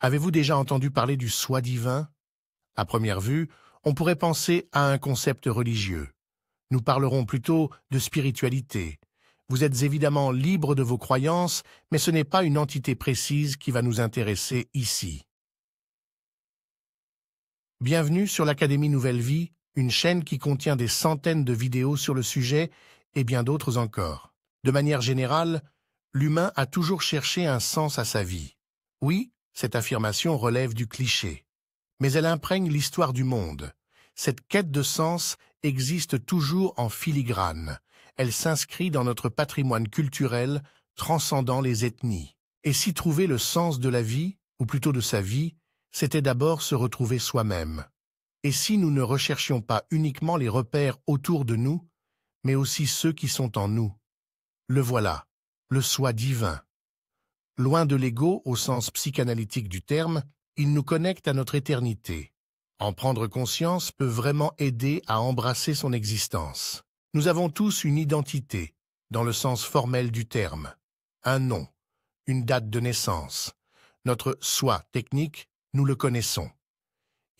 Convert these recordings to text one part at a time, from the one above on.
Avez-vous déjà entendu parler du soi divin À première vue, on pourrait penser à un concept religieux. Nous parlerons plutôt de spiritualité. Vous êtes évidemment libre de vos croyances, mais ce n'est pas une entité précise qui va nous intéresser ici. Bienvenue sur l'Académie Nouvelle Vie, une chaîne qui contient des centaines de vidéos sur le sujet et bien d'autres encore. De manière générale, l'humain a toujours cherché un sens à sa vie. Oui, cette affirmation relève du cliché, mais elle imprègne l'histoire du monde. Cette quête de sens existe toujours en filigrane. Elle s'inscrit dans notre patrimoine culturel, transcendant les ethnies. Et si trouver le sens de la vie, ou plutôt de sa vie, c'était d'abord se retrouver soi-même. Et si nous ne recherchions pas uniquement les repères autour de nous, mais aussi ceux qui sont en nous Le voilà, le soi divin. Loin de l'ego au sens psychanalytique du terme, il nous connecte à notre éternité. En prendre conscience peut vraiment aider à embrasser son existence. Nous avons tous une identité, dans le sens formel du terme, un nom, une date de naissance. Notre soi technique, nous le connaissons.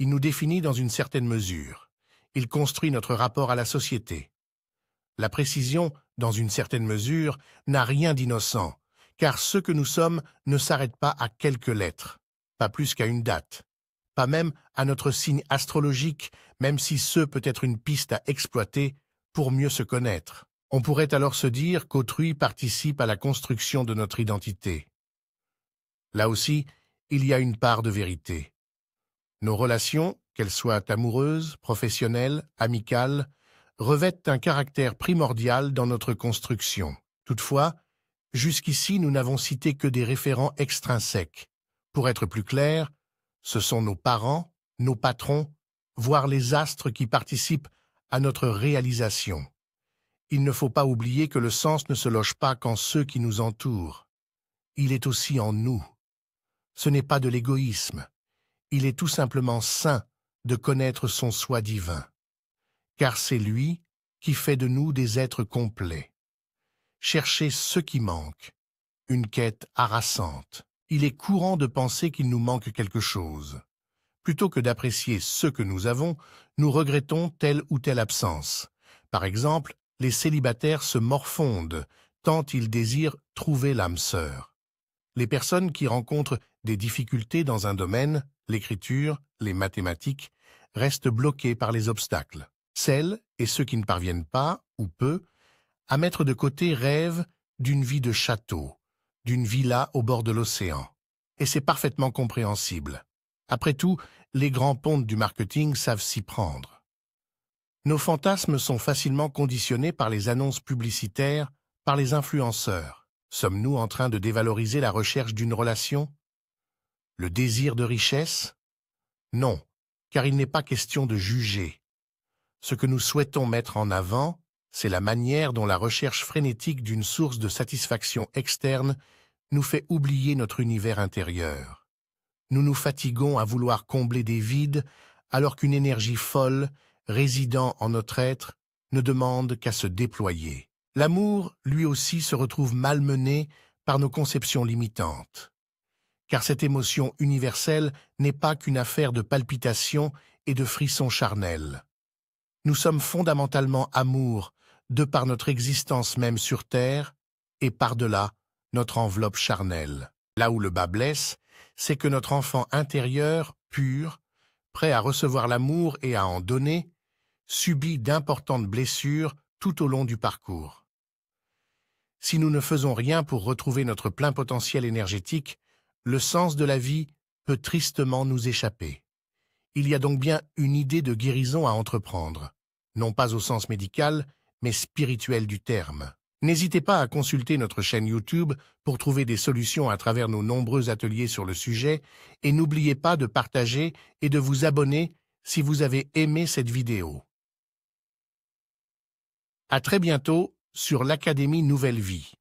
Il nous définit dans une certaine mesure. Il construit notre rapport à la société. La précision, dans une certaine mesure, n'a rien d'innocent, car ce que nous sommes ne s'arrête pas à quelques lettres, pas plus qu'à une date, pas même à notre signe astrologique, même si ce peut être une piste à exploiter pour mieux se connaître. On pourrait alors se dire qu'autrui participe à la construction de notre identité. Là aussi, il y a une part de vérité. Nos relations, qu'elles soient amoureuses, professionnelles, amicales, revêtent un caractère primordial dans notre construction. Toutefois, Jusqu'ici, nous n'avons cité que des référents extrinsèques. Pour être plus clair, ce sont nos parents, nos patrons, voire les astres qui participent à notre réalisation. Il ne faut pas oublier que le sens ne se loge pas qu'en ceux qui nous entourent. Il est aussi en nous. Ce n'est pas de l'égoïsme. Il est tout simplement sain de connaître son soi divin. Car c'est lui qui fait de nous des êtres complets chercher ce qui manque. Une quête harassante. Il est courant de penser qu'il nous manque quelque chose. Plutôt que d'apprécier ce que nous avons, nous regrettons telle ou telle absence. Par exemple, les célibataires se morfondent, tant ils désirent trouver l'âme sœur. Les personnes qui rencontrent des difficultés dans un domaine, l'écriture, les mathématiques, restent bloquées par les obstacles. Celles et ceux qui ne parviennent pas, ou peu, à mettre de côté rêve d'une vie de château, d'une villa au bord de l'océan. Et c'est parfaitement compréhensible. Après tout, les grands pontes du marketing savent s'y prendre. Nos fantasmes sont facilement conditionnés par les annonces publicitaires, par les influenceurs. Sommes-nous en train de dévaloriser la recherche d'une relation Le désir de richesse Non, car il n'est pas question de juger. Ce que nous souhaitons mettre en avant, c'est la manière dont la recherche frénétique d'une source de satisfaction externe nous fait oublier notre univers intérieur. Nous nous fatiguons à vouloir combler des vides alors qu'une énergie folle, résidant en notre être, ne demande qu'à se déployer. L'amour, lui aussi, se retrouve malmené par nos conceptions limitantes. Car cette émotion universelle n'est pas qu'une affaire de palpitations et de frissons charnels. Nous sommes fondamentalement amour, de par notre existence même sur terre et par-delà notre enveloppe charnelle. Là où le bas blesse, c'est que notre enfant intérieur, pur, prêt à recevoir l'amour et à en donner, subit d'importantes blessures tout au long du parcours. Si nous ne faisons rien pour retrouver notre plein potentiel énergétique, le sens de la vie peut tristement nous échapper. Il y a donc bien une idée de guérison à entreprendre, non pas au sens médical, mais spirituel du terme. N'hésitez pas à consulter notre chaîne YouTube pour trouver des solutions à travers nos nombreux ateliers sur le sujet et n'oubliez pas de partager et de vous abonner si vous avez aimé cette vidéo. À très bientôt sur l'Académie Nouvelle Vie.